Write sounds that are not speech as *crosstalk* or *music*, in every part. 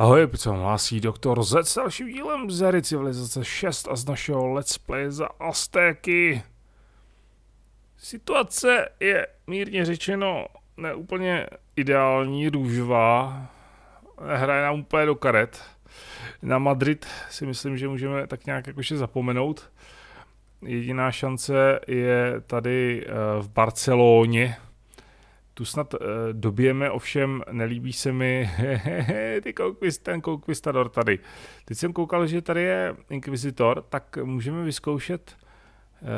Ahoj, co hlásí doktor Z s dalším dílem z hry Civilizace 6 a z našeho Let's Play za Aztéky. Situace je mírně řečeno neúplně ideální, růžová. Hraje nám úplně do karet. Na Madrid si myslím, že můžeme tak nějak jakože zapomenout. Jediná šance je tady eh, v Barceloně, tu snad uh, dobijeme, ovšem nelíbí se mi *laughs* ty Conquist, ten Conquistador tady. Teď jsem koukal, že tady je inquisitor, tak můžeme vyzkoušet, uh,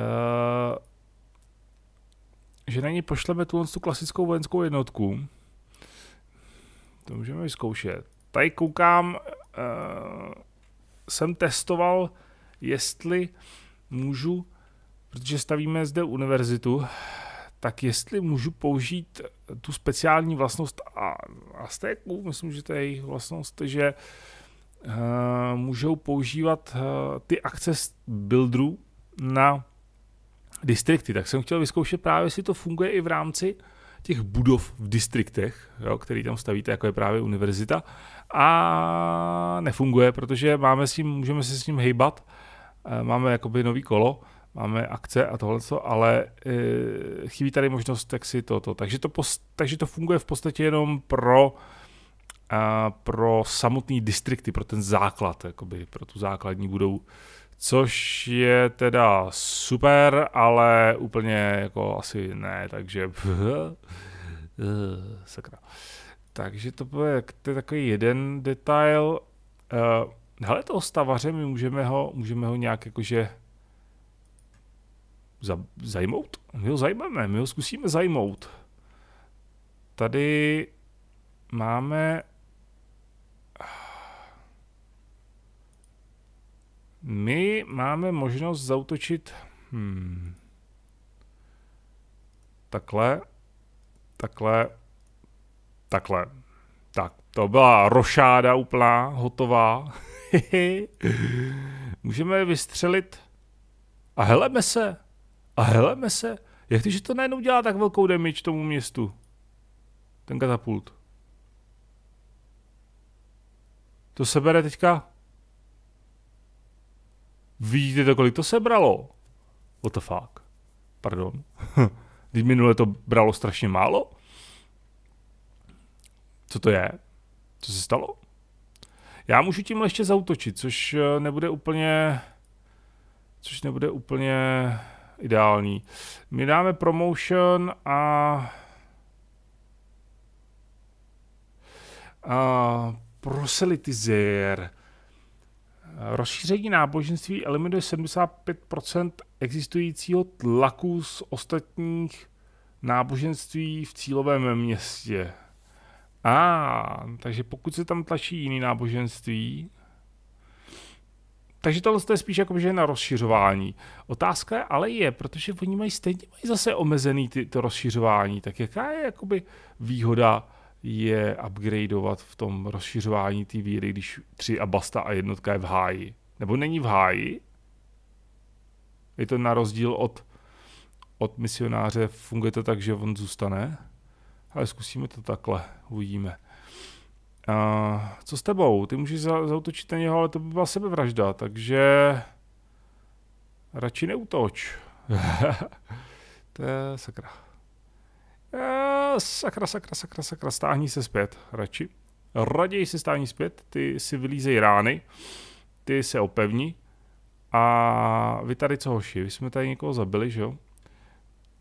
že na ní pošleme tu, tu klasickou vojenskou jednotku. To můžeme vyzkoušet. Tady koukám, uh, jsem testoval, jestli můžu, protože stavíme zde univerzitu, tak jestli můžu použít eh, tu speciální vlastnost a Aztéků, myslím, že to je jejich vlastnost, že eh, můžou používat eh, ty access builderů na distrikty. Tak jsem chtěl vyzkoušet právě, jestli to funguje i v rámci těch budov v distriktech, jo, který tam stavíte, jako je právě univerzita. A nefunguje, protože máme s tím, můžeme se s ním hejbat, máme jakoby nový kolo, máme akce a tohle, ale e, chybí tady možnost tak si toto. Takže to, post, takže to funguje v podstatě jenom pro, a, pro samotný distrikty, pro ten základ, jakoby, pro tu základní budovu. Což je teda super, ale úplně jako asi ne, takže *laughs* eh, sakra. Takže to bude, to je takový jeden detail. Uh, hele, toho stavaře, my můžeme ho, můžeme ho nějak jakože za, zajmout? My ho zajmeme, my ho zkusíme zajmout. Tady máme My máme možnost zautočit hmm, takhle, takhle, takhle. Tak, to byla rošáda úplná, hotová. *laughs* Můžeme vystřelit a heleme se. A heleme se, jak ty, že to najednou dělá tak velkou damage tomu městu? Ten katapult. To se bere teďka? Vidíte to, kolik to sebralo? What the fuck? Pardon. *laughs* Když minule to bralo strašně málo? Co to je? Co se stalo? Já můžu tímhle ještě zautočit, což eh, nebude úplně... Což nebude úplně ideální. My dáme promotion a... a proselytizér. Rozšíření náboženství eliminuje 75% existujícího tlaku z ostatních náboženství v cílovém městě. A, ah, takže pokud se tam tlačí jiný náboženství, takže tohle je spíš jako, že na rozšiřování. Otázka ale je, protože oni mají stejně mají zase omezený ty, to rozšiřování, tak jaká je jakoby výhoda je upgradeovat v tom rozšiřování té víry, když tři a basta a jednotka je v háji? Nebo není v háji? Je to na rozdíl od, od misionáře, funguje to tak, že on zůstane? Ale zkusíme to takhle, uvidíme. Uh, co s tebou? Ty můžeš za, zautočit na něho, ale to by byla sebevražda, takže radši neutoč. *laughs* to je sakra. Uh, sakra, sakra, sakra, sakra, stáhni se zpět, radši. Raději se stáhni zpět, ty si vylízej rány, ty se opevní. a vy tady co hoši, vy jsme tady někoho zabili, že jo?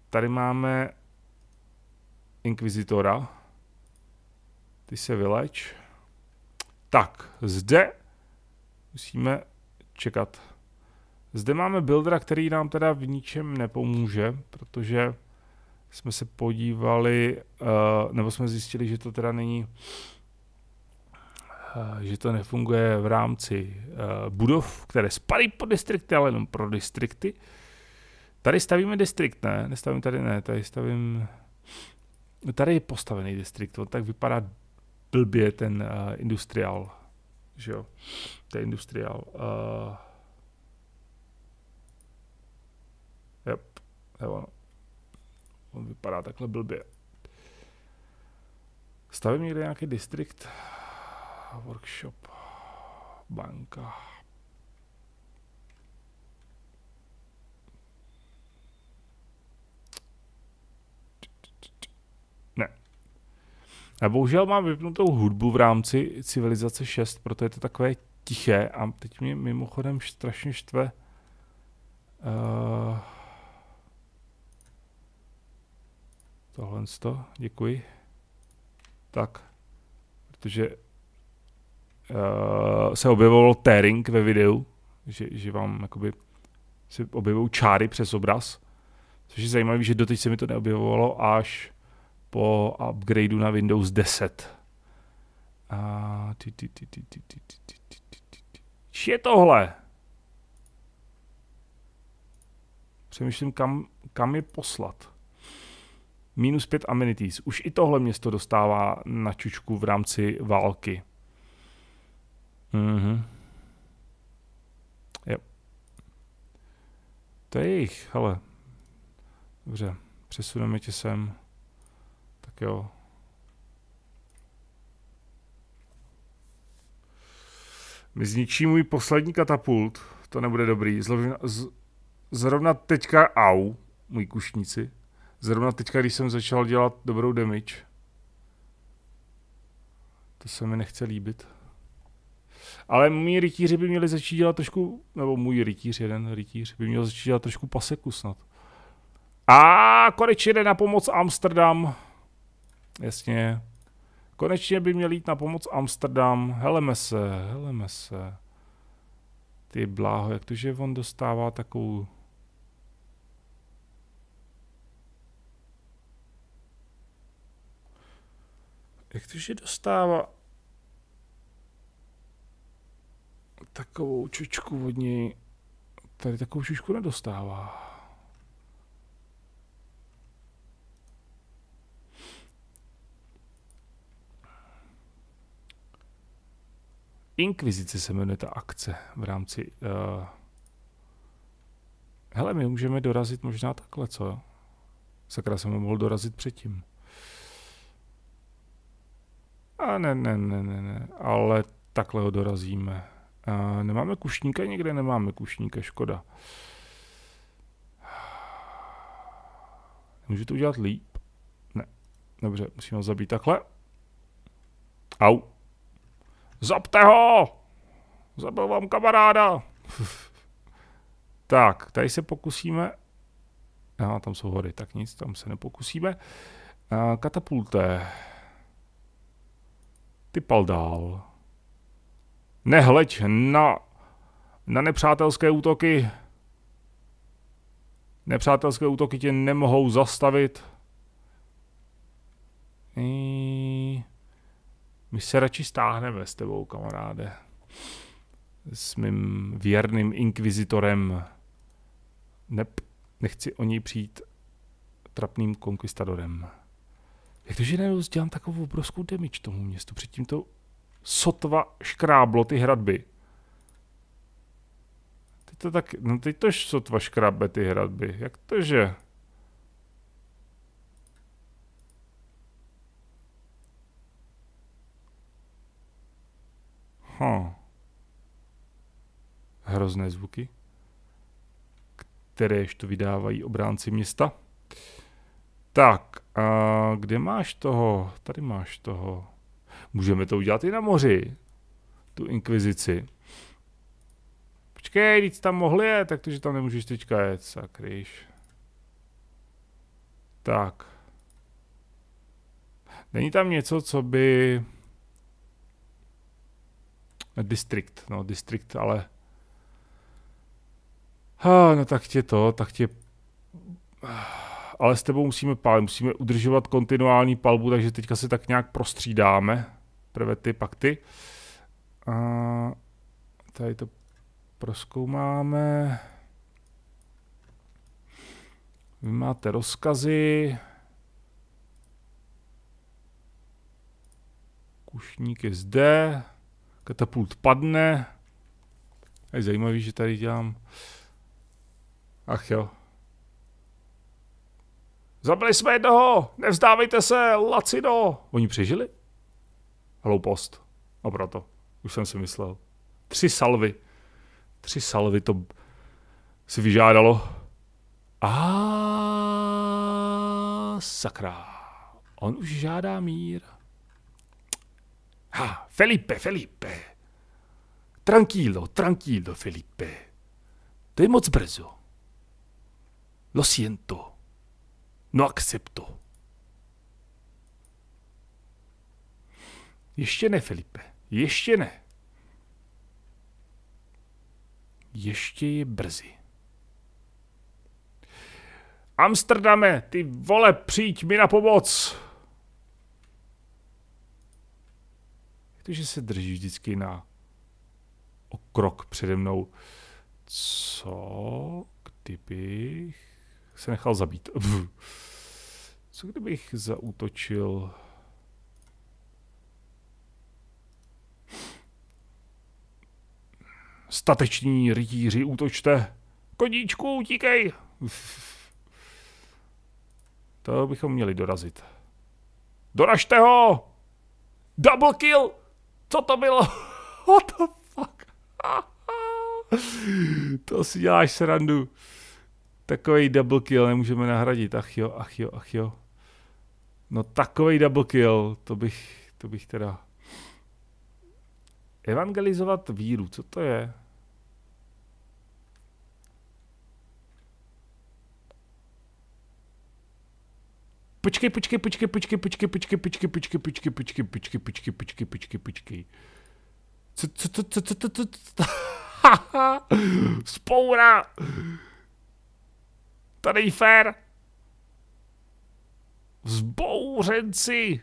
Tady máme inkvizitora, ty se vyleč. Tak, zde musíme čekat. Zde máme buildera, který nám teda v ničem nepomůže, protože jsme se podívali, eh, nebo jsme zjistili, že to teda není, eh, že to nefunguje v rámci eh, budov, které spadají pod distrikty, ale jenom pro distrikty. Tady stavíme distrikt, ne? Nestavím tady, ne, tady stavím... Tady je postavený distrikt, on tak vypadá blbě ten uh, industriál, že jo, to je industriál. Uh, eh, yep, jo, ono. On vypadá takhle blbě. Stavím někde nějaký distrikt, workshop, banka. Já bohužel mám vypnutou hudbu v rámci Civilizace 6, proto je to takové tiché a teď mě mimochodem strašně štve uh, eh, tohle to, děkuji. Tak, protože uh, se objevoval tearing ve videu, že, že vám jakoby se objevují čáry přes obraz, což je zajímavé, že doteď se mi to neobjevovalo až po upgradeu na Windows 10. A ty, ty, ty, ty, ty, ty, ty, ty, ty, ty, ty. ty, ty, je tohle? Přemýšlím, kam, kam je poslat. Minus pět amenities. Už i tohle město dostává na čučku v rámci války. Mhm. Jo. To je jich, ale. Dobře, přesuneme tě sem jo. Mi zničí můj poslední katapult. To nebude dobrý. Zlovina, z, zrovna teďka, au, můj kušníci. Zrovna teďka, když jsem začal dělat dobrou damage. To se mi nechce líbit. Ale můj rytíři by měli začít dělat trošku, nebo můj rytíř, jeden rytíř, by měl začít dělat trošku paseku snad. A konečně jde na pomoc Amsterdam. Jasně. Konečně by měl jít na pomoc Amsterdam. Heleme se, heleme se. Ty bláho, jak to, že on dostává takovou... Jak to, že dostává takovou čočku od něj? Tady takovou čočku nedostává. Inkvizice se jmenuje ta akce v rámci... Uh... Hele, my můžeme dorazit možná takhle, co? Sakra jsem mohl dorazit předtím. A ne, ne, ne, ne, ne, ale takhle ho dorazíme. Uh, nemáme kušníka někde? Nemáme kušníka, škoda. Můžu to udělat líp? Ne. Dobře, musíme ho zabít takhle. Au. Zabte ho! Zabil vám kamaráda! *laughs* tak, tady se pokusíme... Aha, tam jsou hory, tak nic, tam se nepokusíme. Uh, Ty pal dál. Nehleď na, na nepřátelské útoky. Nepřátelské útoky tě nemohou zastavit. My se radši stáhneme s tebou, kamaráde. S mým věrným inkvizitorem. Nep, nechci o něj přijít trapným konkvistadorem. Jak to, že najednou dělám takovou obrovskou demič tomu městu? Předtím to sotva škráblo ty hradby. Teď to tak, no teď to sotva škrábe ty hradby. Jak to, že? Huh. Hrozné zvuky, kteréž to vydávají obránci města. Tak, a kde máš toho? Tady máš toho. Můžeme to udělat i na moři, tu inkvizici. Počkej, když tam mohli jet, tak to, že tam nemůžeš teďka jet, sakryš. Tak. Není tam něco, co by District, no District, ale... Ha, no tak tě to, tak tě... Ale s tebou musíme pálit, musíme udržovat kontinuální palbu, takže teďka se tak nějak prostřídáme. Prve ty, pak ty. A tady to proskoumáme. Vy máte rozkazy. Kušník je zde. Katapult padne. Je zajímavý, že tady dělám... Ach jo. Zabili jsme jednoho! Nevzdávejte se, Lacino! Oni přežili? Hloupost. A proto. Už jsem si myslel. Tři salvy. Tři salvy to si vyžádalo. A sakra. On už žádá mír. Ah, Felipe, Felipe. Tranquilo, tranquilo, Felipe. Te je moc brzo. Lo siento. No accepto. Ještě ne, Felipe. Ještě ne. Ještě je brzy. Amsterdame, ty vole, přijď mi na pomoc. takže se drží vždycky na o krok přede mnou. Co kdybych se nechal zabít? *laughs* Co kdybych zautočil Stateční rytíři, útočte! Koníčku, utíkej! To bychom měli dorazit. Doražte ho! Double kill! Co to bylo? *laughs* What the fuck? *laughs* to si děláš srandu. Takový double kill nemůžeme nahradit. Ach jo, ach jo, ach jo. No takový double kill, to bych, to bych teda... Evangelizovat víru, co to je? Počkej, počkej, počkej, počkej, počkej, počkej, počkej, počkej, počkej, počkej, počkej, počkej, počkej, počkej, počkej. Co, co, co, co, co, co, co, co, Spoura! To není fér. Vzbouřenci!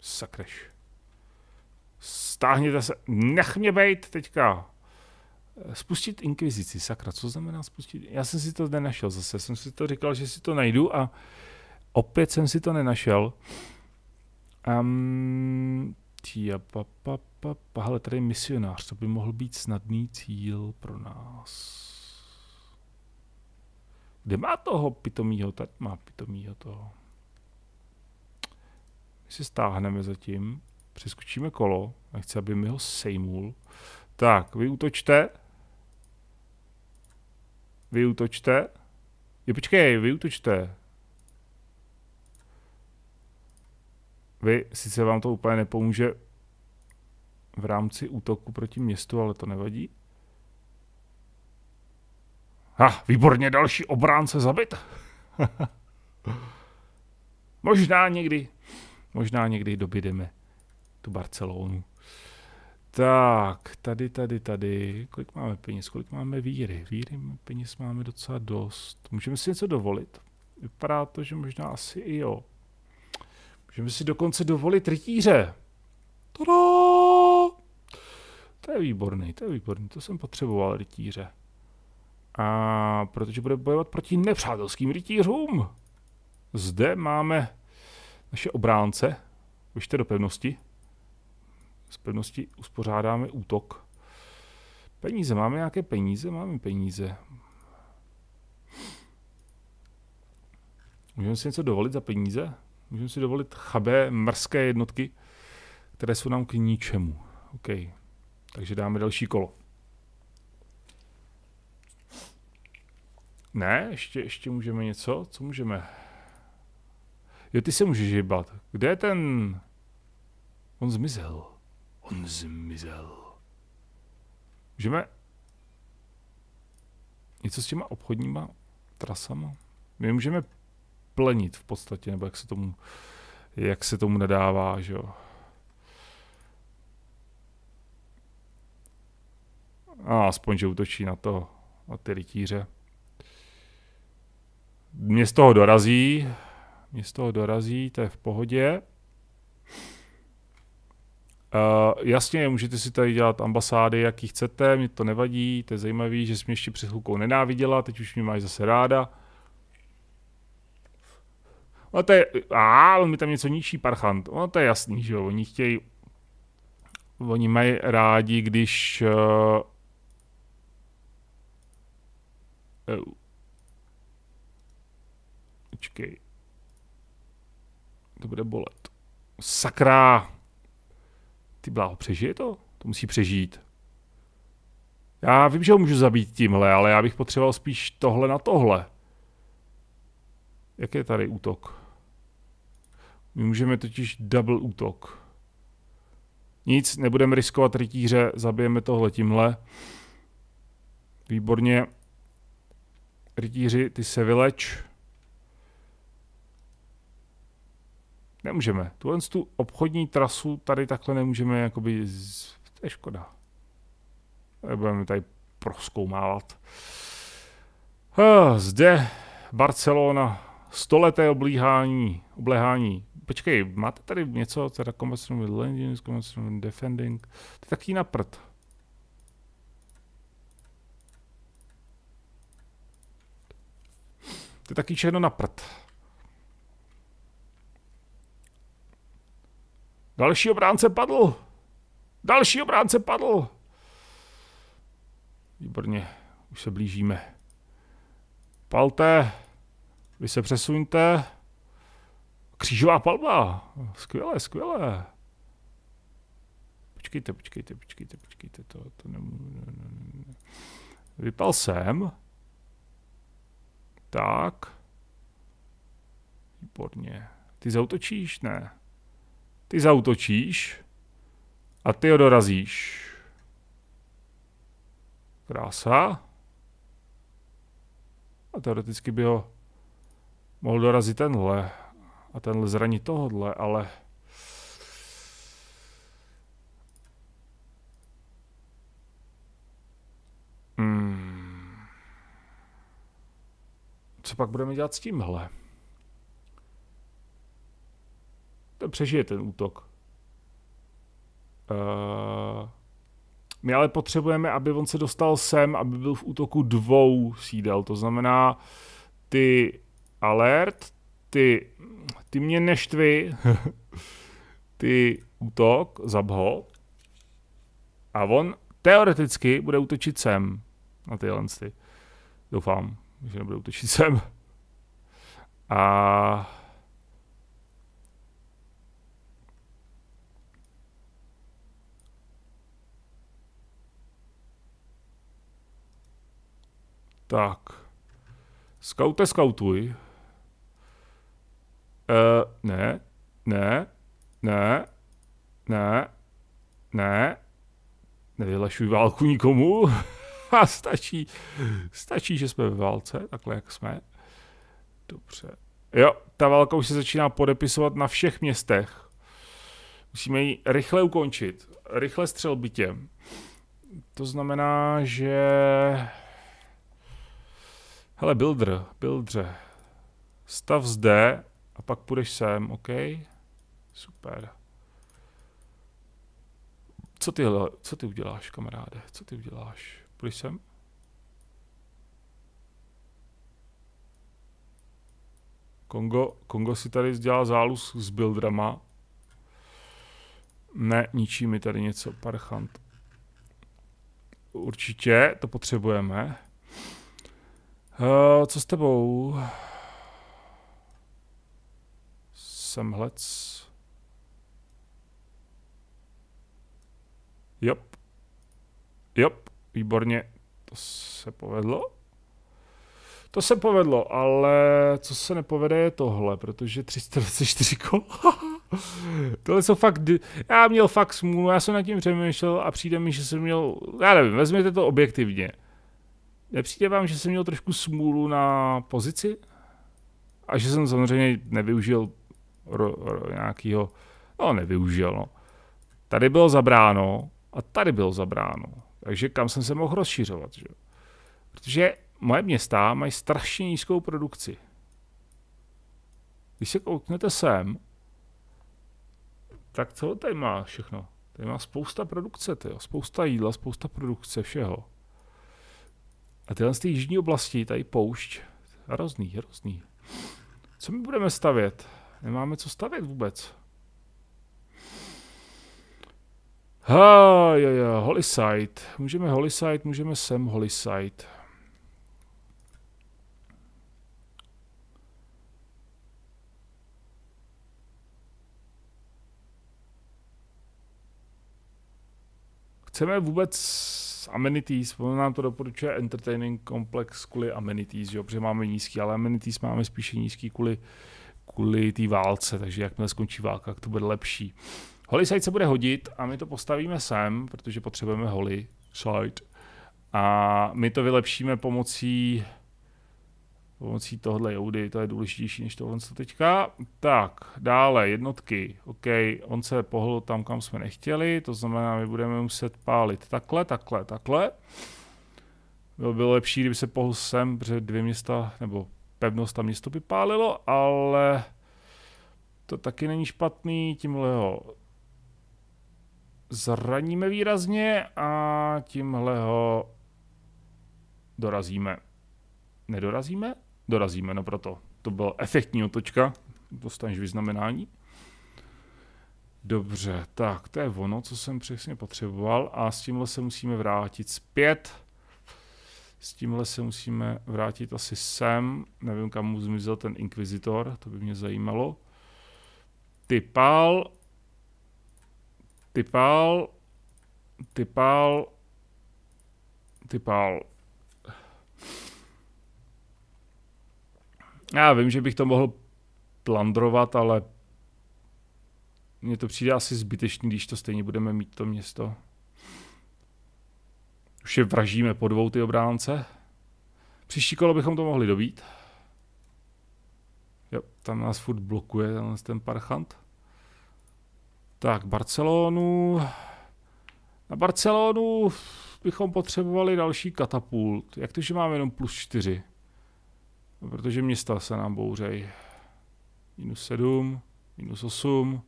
Sakreš stáhněte se, nech mě bejt teďka. Spustit inkvizici, sakra, co znamená spustit? Já jsem si to nenašel zase, jsem si to říkal, že si to najdu a opět jsem si to nenašel. Um, tia, pa, pa, pa, pa, hele, tady misionář, to by mohl být snadný cíl pro nás. Kde má toho pitomího? Tady má pitomího toho. My si stáhneme zatím. Přeskočíme kolo. A chci, aby mi ho sejmul. Tak, vy útočte. Vy útočte. Jo, počkej, vy útočte. Vy, sice vám to úplně nepomůže v rámci útoku proti městu, ale to nevadí. Ha, výborně, další obránce zabit. *laughs* možná někdy, možná někdy dobydeme tu Barcelonu. Tak, tady, tady, tady. Kolik máme peněz? Kolik máme víry? Víry peněz máme docela dost. Můžeme si něco dovolit? Vypadá to, že možná asi i jo. Můžeme si dokonce dovolit rytíře. Tadá! To je výborný, to je výborný, to jsem potřeboval rytíře. A protože bude bojovat proti nepřátelským rytířům. Zde máme naše obránce. Vyšte do pevnosti z pevnosti uspořádáme útok. Peníze, máme nějaké peníze? Máme peníze. Můžeme si něco dovolit za peníze? Můžeme si dovolit chabé mrzké jednotky, které jsou nám k ničemu. OK. Takže dáme další kolo. Ne, ještě, ještě můžeme něco? Co můžeme? Jo, ty se můžeš jebat. Kde je ten... On zmizel. On zmizel. Můžeme něco s těma obchodníma trasama? My můžeme plenit v podstatě, nebo jak se tomu, jak se tomu nadává, že jo. A aspoň, že útočí na to, na ty rytíře. Mě z toho dorazí, mě z toho dorazí, to je v pohodě. Uh, jasně, můžete si tady dělat ambasády, jaký chcete, mě to nevadí, to je zajímavé, že jsi mě ještě před chvilkou nenáviděla, teď už mě máš zase ráda. No to je, a on mi tam něco ničí parchant, no to je jasný, že jo, oni chtějí, oni mají rádi, když uh, To bude bolet. Sakra! Ty bláho, přežije to? To musí přežít. Já vím, že ho můžu zabít tímhle, ale já bych potřeboval spíš tohle na tohle. Jak je tady útok? My můžeme totiž double útok. Nic, nebudeme riskovat rytíře, zabijeme tohle tímhle. Výborně. Rytíři, ty se vyleč. nemůžeme. Tuhle tu obchodní trasu tady takhle nemůžeme, jakoby, z... to je škoda. Budeme tady proskoumávat. Zde Barcelona, stoleté oblíhání, oblehání. Počkej, máte tady něco, teda Combustion with Landings, Combustion with Defending, to je taky na prd. To je taky černo na prd. Další obránce padl. Další obránce padl. Výborně, už se blížíme. Palte, vy se přesuňte. Křížová palba. Skvělé, skvělé. Počkejte, počkejte, počkejte, počkejte, to, to nemůžu. Ne, ne, ne. Vypal jsem. Tak. Výborně. Ty zautočíš? Ne. Ty zautočíš a ty ho dorazíš. Krása. A teoreticky by ho mohl dorazit tenhle. A tenhle zranit tohodle, ale... Hmm. Co pak budeme dělat s tímhle? přežije ten útok. Uh, my ale potřebujeme, aby on se dostal sem, aby byl v útoku dvou sídel. To znamená, ty alert, ty, ty mě neštvi, *laughs* ty útok, zabho. A on teoreticky bude útočit sem na ty lensty. Doufám, že nebude útočit sem. A Tak. Skaute, skautuj. Uh, ne, ne, ne, ne, ne. Nevylašuj válku nikomu. *laughs* A stačí, stačí, že jsme ve válce, takhle jak jsme. Dobře. Jo, ta válka už se začíná podepisovat na všech městech. Musíme ji rychle ukončit. Rychle střelbitě. To znamená, že... Hele, builder, buildře. Stav zde a pak půjdeš sem, OK? Super. Co ty, co ty uděláš, kamaráde? Co ty uděláš? Půjdeš sem? Kongo, Kongo si tady dělá zálus s buildrama. Ne, ničí mi tady něco, parchant. Určitě to potřebujeme. Uh, co s tebou? hlec. Jop. Jop, výborně. To se povedlo. To se povedlo, ale co se nepovede je tohle, protože 324 *laughs* kol. tohle jsou fakt... Já měl fakt smůlu, já jsem nad tím přemýšlel a přijde mi, že jsem měl... Já nevím, vezměte to objektivně. Nepřijde vám, že jsem měl trošku smůlu na pozici? A že jsem samozřejmě nevyužil ro, ro, nějakýho, no nevyužil, no. Tady bylo zabráno a tady bylo zabráno. Takže kam jsem se mohl rozšiřovat, že? Protože moje města mají strašně nízkou produkci. Když se kouknete sem, tak co tady má všechno? Tady má spousta produkce, tyjo. spousta jídla, spousta produkce, všeho. A tyhle z té jižní oblasti, tady poušť, hrozný, hrozný. Co my budeme stavět? Nemáme co stavět vůbec. Ha, jo, jo, Holisite. Můžeme Holisite, můžeme sem Holisite. Chceme vůbec amenities, on nám to doporučuje entertaining komplex kvůli amenities, jo, protože máme nízký, ale amenities máme spíše nízký kvůli, kvůli té válce, takže jakmile skončí válka, to bude lepší. Holisite se bude hodit a my to postavíme sem, protože potřebujeme side, A my to vylepšíme pomocí pomocí tohle Joudy, to je důležitější než tohle co teďka. Tak, dále jednotky, OK, on se pohl tam, kam jsme nechtěli, to znamená, my budeme muset pálit takhle, takhle, takhle. Bylo, by lepší, kdyby se pohl sem, protože dvě města, nebo pevnost a město by pálilo, ale to taky není špatný, tímhle ho zraníme výrazně a tímhle ho dorazíme. Nedorazíme? dorazíme. No proto to byla efektní otočka, dostaneš vyznamenání. Dobře, tak to je ono, co jsem přesně potřeboval a s tímhle se musíme vrátit zpět. S tímhle se musíme vrátit asi sem, nevím kam mu zmizel ten inkvizitor, to by mě zajímalo. Typal, typal, typal, typal. Já vím, že bych to mohl plandrovat, ale mně to přijde asi zbytečný, když to stejně budeme mít to město. Už je vražíme po dvou ty obránce. Příští kolo bychom to mohli dobít. Jo, tam nás furt blokuje ten parchant. Tak, Barcelonu. Na Barcelonu bychom potřebovali další katapult. Jak to, že máme jenom plus čtyři? protože města se nám bouřej. Minus 7, minus 8.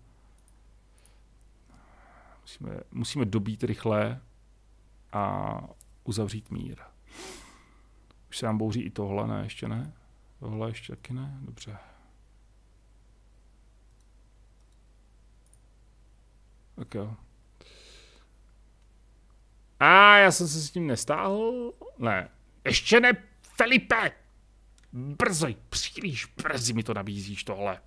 Musíme, musíme dobít rychle a uzavřít mír. Už se nám bouří i tohle, ne? Ještě ne? Tohle ještě taky ne? Dobře. Tak jo. A já jsem se s tím nestáhl. Ne. Ještě ne, Felipe! Brzo, příliš brzy mi to nabízíš tohle.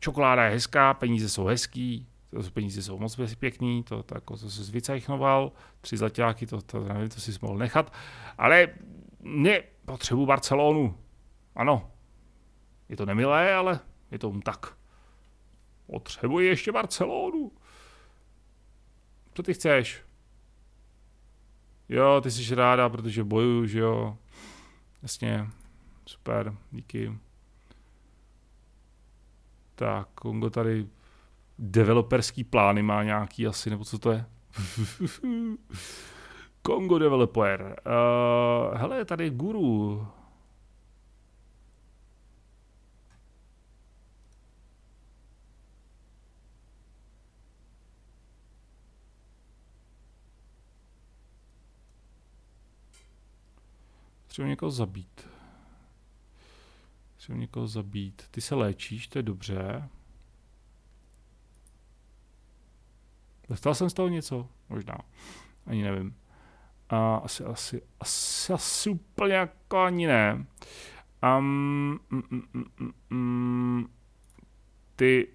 Čokoláda je hezká, peníze jsou hezký, peníze jsou moc pěkný, to, to, jako, to se zvycajchnoval, tři zlatáky, to, to, nevím, to si mohl nechat, ale ne, potřebuji Barcelonu. Ano, je to nemilé, ale je to tak. Potřebuji ještě Barcelonu. Co ty chceš? Jo, ty jsi ráda, protože bojuju, že jo. Jasně, super, díky. Tak, Kongo tady developerský plány má nějaký asi, nebo co to je? *laughs* Kongo developer. Uh, hele, tady guru. Třeba někoho zabít. Musím někoho zabít. Ty se léčíš, to je dobře. Dostal jsem z toho něco? Možná. Ani nevím. A asi, asi, asi, asi úplně jako ani ne. Um, mm, mm, mm, mm, ty,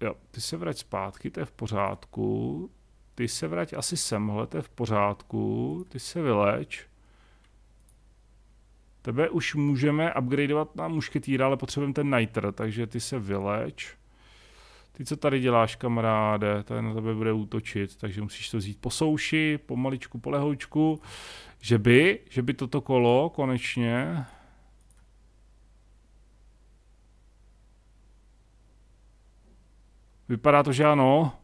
jo, ty se vrať zpátky, to je v pořádku. Ty se vrať asi semhle, to je v pořádku. Ty se vyleč. Tebe už můžeme upgradeovat na mušketýra, ale potřebujeme ten nitr, takže ty se vyleč. Ty co tady děláš, kamaráde, tady na tebe bude útočit, takže musíš to vzít po souši, pomaličku, po lehoučku. Že by, že by toto kolo konečně Vypadá to, že ano.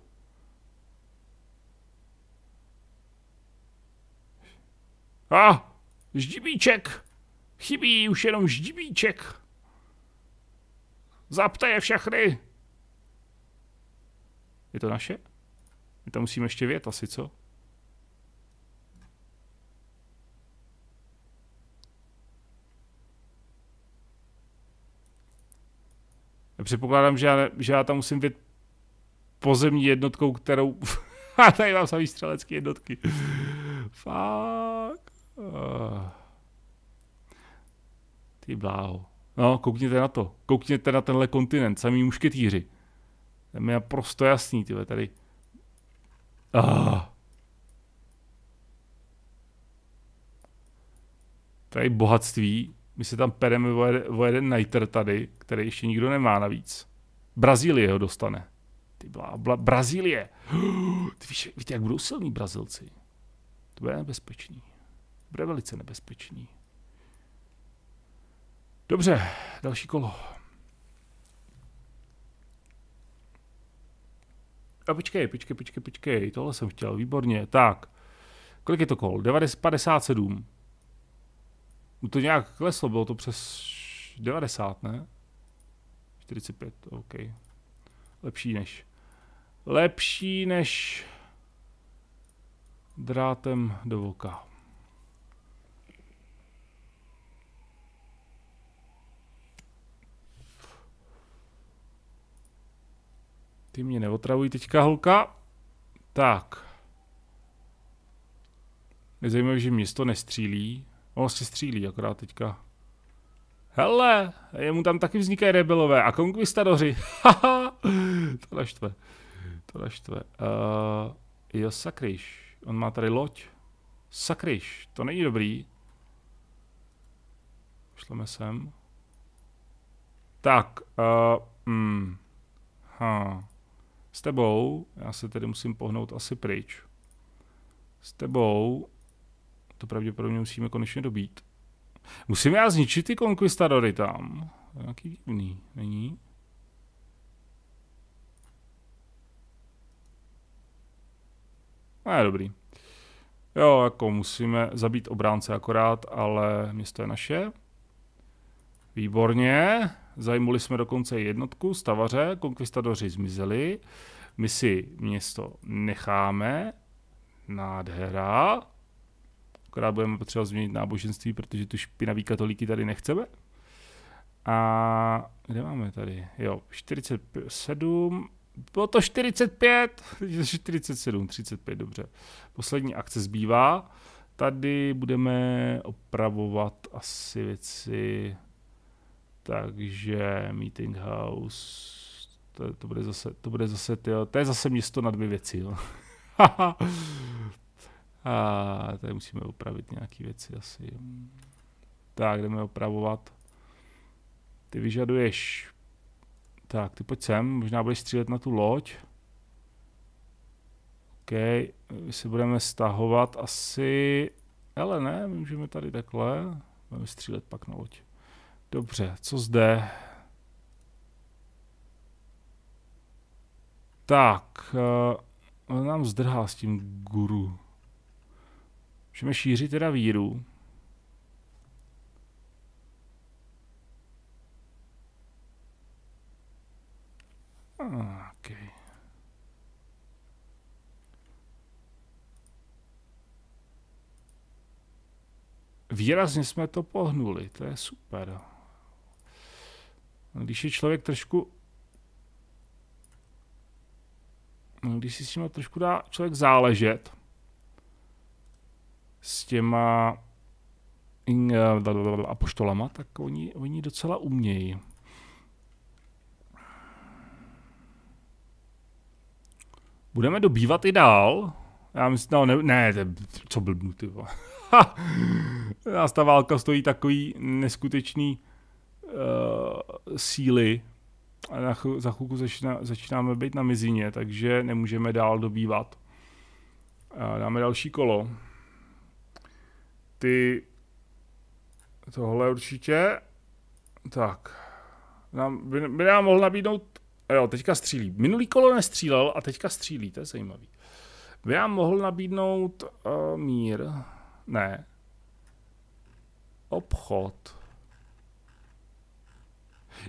A! Ah, ždibíček! Chybí už jenom ždibíček. Zapte je všechny. Je to naše? My tam musíme ještě vět asi, co? Já předpokládám, že já, ne, že já tam musím vět pozemní jednotkou, kterou... *laughs* A tady mám samý střelecké jednotky. Fuck. Uh. Ty bláho. No, koukněte na to. Koukněte na tenhle kontinent, samý mušketýři. Tam je naprosto jasný, tyhle tady. Ah. Tady bohatství. My se tam pereme o jeden, najter tady, který ještě nikdo nemá navíc. Brazílie ho dostane. Ty blá, blá, Brazílie. *gasps* Ty víš, víte, jak budou silní Brazilci. To bude nebezpečný. Bude velice nebezpečný. Dobře, další kolo. A počkej, počkej, počkej, počkej, tohle jsem chtěl, výborně. Tak, kolik je to kol? 57. To nějak kleslo, bylo to přes 90, ne? 45, OK. Lepší než. Lepší než drátem do vokálu. Ty mě neotravují teďka, holka. Tak. Je zajímavé, že město nestřílí. Ono se střílí akorát teďka. Hele, jemu tam taky vznikají rebelové a konkvistadoři. *laughs* Haha, to naštve. To naštve. Uh, eh, jo, sakryš. On má tady loď. Sakryš, to není dobrý. Šleme sem. Tak, uh, hmm. Ha. S tebou, já se tedy musím pohnout asi pryč. S tebou, to pravděpodobně musíme konečně dobít. Musím já zničit ty konquistadory tam. To je nějaký divný, není? No, je dobrý. Jo, jako musíme zabít obránce akorát, ale město je naše. Výborně. Zajmuli jsme dokonce jednotku, stavaře, konkvistadoři zmizeli. My si město necháme. Nádhera. Akorát budeme potřebovat změnit náboženství, protože tu špinavý katolíky tady nechceme. A kde máme tady? Jo, 47, bylo to 45, 47, 35, dobře. Poslední akce zbývá. Tady budeme opravovat asi věci takže Meeting House, to, to bude zase, to bude zase, tyjo, to je zase město na dvě věci, jo. *laughs* A tady musíme upravit nějaké věci asi. Tak, jdeme opravovat. Ty vyžaduješ... Tak, ty pojď sem, možná budeš střílet na tu loď. OK, my si budeme stahovat asi... Ale ne, my můžeme tady takhle. Budeme střílet pak na loď. Dobře, co zde? Tak, uh, on nám zdrhá s tím guru. Můžeme šířit teda víru. Okay. Výrazně jsme to pohnuli, to je super. Když je člověk trošku no, když si s tím trošku dá člověk záležet s těma apoštolama, tak oni, oni docela umějí. Budeme dobývat i dál. Já myslím, no ne, ne co blbnu, ty Ha! *laughs* ta válka stojí takový neskutečný uh, síly a na, za chvilku začíná, začínáme být na mizině, takže nemůžeme dál dobývat. Uh, dáme další kolo. Ty tohle určitě. Tak. Nám, by, by nám mohl nabídnout... Eh, jo, teďka střílí. Minulý kolo nestřílel a teďka střílí, to je zajímavý. By nám mohl nabídnout uh, mír. Ne. Obchod.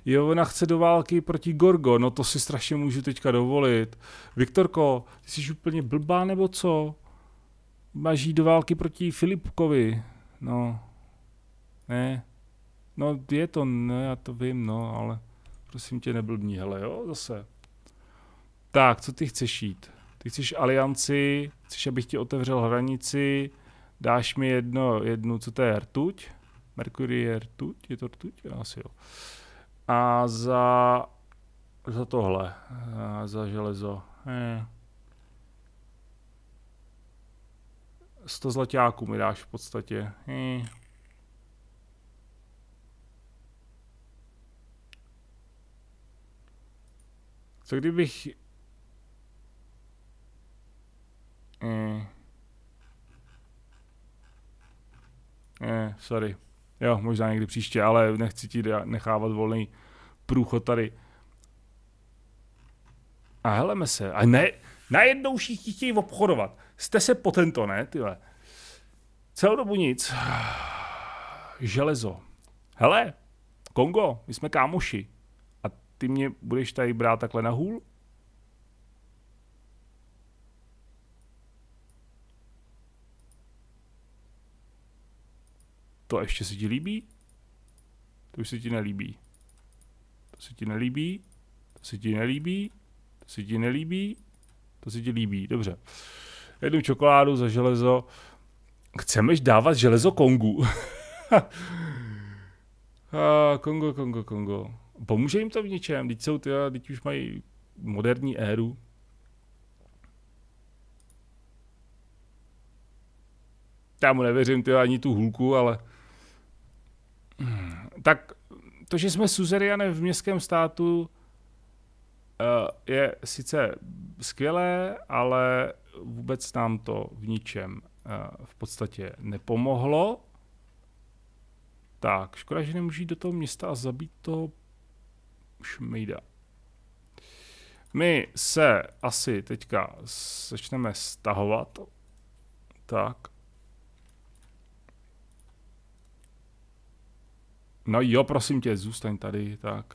Jo, ona chce do války proti Gorgo, no to si strašně můžu teďka dovolit. Viktorko, ty jsi úplně blbá nebo co? Máš jít do války proti Filipkovi. No, ne. No je to, no já to vím, no, ale prosím tě neblbní, hele, jo, zase. Tak, co ty chceš jít? Ty chceš alianci, chceš, abych ti otevřel hranici, dáš mi jedno, jednu, co to je, rtuť? Mercury je rtuť? Je to rtuť? Asi jo. A za, za tohle, a eh, za železo. Je. Eh, 100 zlatáků mi dáš v podstatě. Je. Eh. Co kdybych... Eh. Eh, sorry. Jo, možná někdy příště, ale nechci ti nechávat volný průchod tady. A heleme se. A ne, najednou všichni chtějí obchodovat. Jste se po tento, ne, tyhle. Celou dobu nic. Železo. Hele, Kongo, my jsme kámoši. A ty mě budeš tady brát takhle na hůl? To ještě se ti líbí? To už se ti nelíbí. To se ti nelíbí. To se ti nelíbí. To se ti nelíbí. To se ti líbí. Dobře. Jednu čokoládu za železo. Chceme dávat železo Kongu? *laughs* A, Kongo, Kongo, Kongo. Pomůže jim to v něčem? Teď jsou ty, teď už mají moderní éru. Já mu nevěřím ty ani tu hulku, ale tak to, že jsme suzerianem v městském státu, eh, je sice skvělé, ale vůbec nám to v ničem eh, v podstatě nepomohlo. Tak, škoda, že nemůžu jít do toho města a zabít to šmejda. My se asi teďka začneme stahovat. Tak. No jo, prosím tě, zůstaň tady, tak.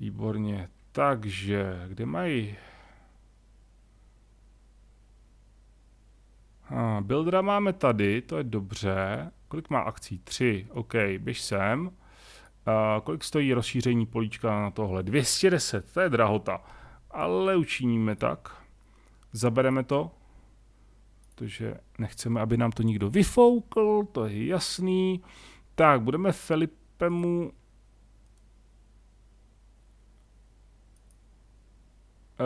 Výborně. Takže, kde mají? Ah, buildera máme tady, to je dobře. Kolik má akcí? Tři. OK, běž sem. Uh, kolik stojí rozšíření políčka na tohle? 210, to je drahota. Ale učiníme tak. Zabereme to, protože nechceme, aby nám to nikdo vyfoukl, to je jasný. Tak, budeme Felipemu... Uh,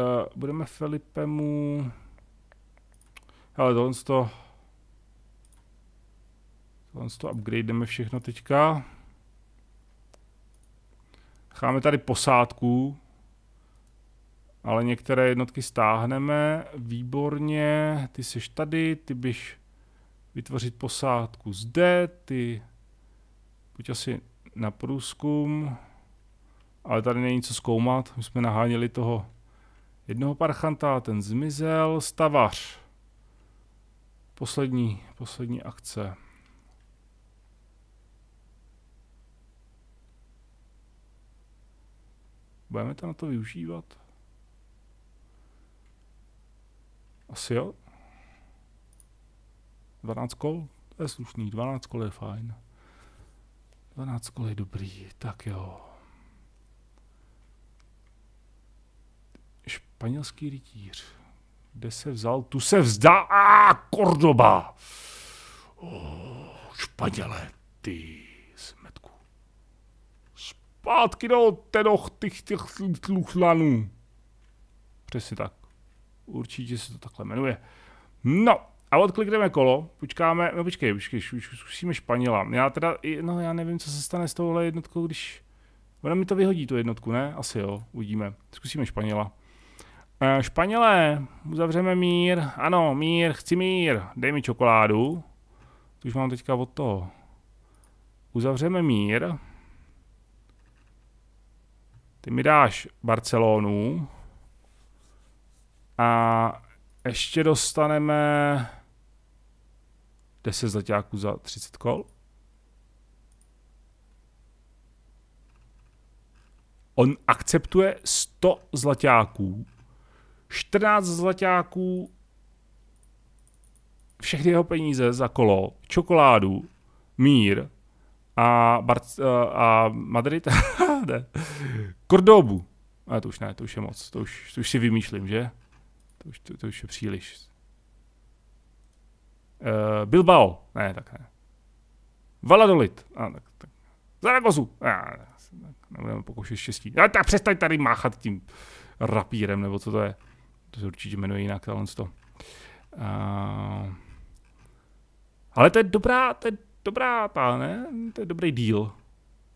eh, budeme Felipemu... Hele, tohle to... Tohle to upgrademe všechno teďka. Cháme tady posádku. Ale některé jednotky stáhneme. Výborně. Ty jsi tady, ty byš vytvořit posádku zde, ty buď asi na průzkum. Ale tady není co zkoumat. My jsme naháněli toho jednoho parchanta, ten zmizel. Stavař. Poslední, poslední akce. Budeme to na to využívat? Asi jo. 12 kol? To je slušný, 12 kol je fajn. 12 kol je dobrý, tak jo. Španělský rytíř. Kde se vzal? Tu se vzdá. A ah, Kordoba! Oh, španěle, ty smetku. Zpátky do tenoch těch těch tluchlanů. Přesně tak. Určitě se to takhle jmenuje. No, a odklikneme kolo, počkáme, no počkej, počkej, zkusíme Španěla. Já teda, no já nevím, co se stane s touhle jednotkou, když... Ona mi to vyhodí, tu jednotku, ne? Asi jo, uvidíme. Zkusíme Španěla. E, španělé, uzavřeme mír. Ano, mír, chci mír. Dej mi čokoládu. Tu už mám teďka od toho. Uzavřeme mír. Ty mi dáš Barcelonu. A ještě dostaneme... 10 zlatáků za 30 kol. On akceptuje 100 zlatáků, 14 zlatáků, všechny jeho peníze za kolo, čokoládu, mír a, Bar- a Madrid, *laughs* ne, Kordobu. A to už ne, to už je moc, to už, to už si vymýšlím, že? To už, to, to už je příliš. Uh, Bilbao. Ne, tak ne. Valadolid, A, tak, tak. Zaragozu. nebudeme pokoušet štěstí. A tak přestaň tady máchat tím rapírem, nebo co to je. To se určitě jmenuje jinak, ale to. Uh, ale to je dobrá, to je dobrá ta, ne? To je dobrý deal.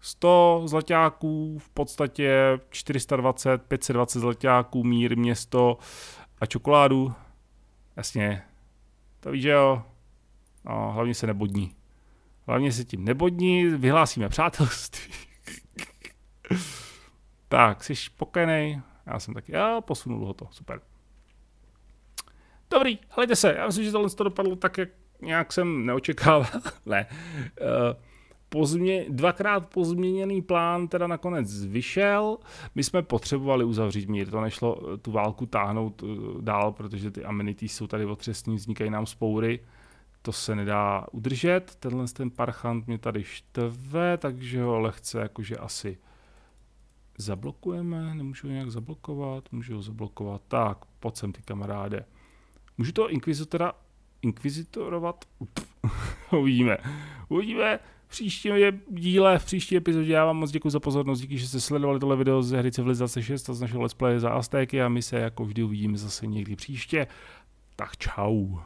100 zlatáků, v podstatě 420, 520 zlatáků, mír, město a čokoládu. Jasně, to víš, že jo. A hlavně se nebodní. Hlavně se tím nebodní, vyhlásíme přátelství. *laughs* tak, jsi spokojený. Já jsem taky, já posunul ho to, super. Dobrý, hledajte se, já myslím, že tohle to dopadlo tak, jak nějak jsem neočekával. *laughs* ne. Uh, pozmě, dvakrát pozměněný plán teda nakonec vyšel. My jsme potřebovali uzavřít mír, to nešlo eh, tu válku táhnout eh, dál, protože ty amenity jsou tady otřesní, vznikají nám spoury. Uh, to se nedá udržet. Tenhle ten parchant mě tady štve, takže ho lehce jakože asi zablokujeme. Nemůžu ho nějak zablokovat, můžu ho zablokovat. Tak, pojď sem ty kamaráde. Můžu toho inkvizitora inkvizitorovat? *laughs* Uvidíme. Uvidíme. V příštím díle, v příští epizodě já vám moc děkuji za pozornost, díky, že jste sledovali tohle video ze hry Civilizace 6 a z našeho let's play za Aztéky a my se jako vždy uvidíme zase někdy příště. Tak čau.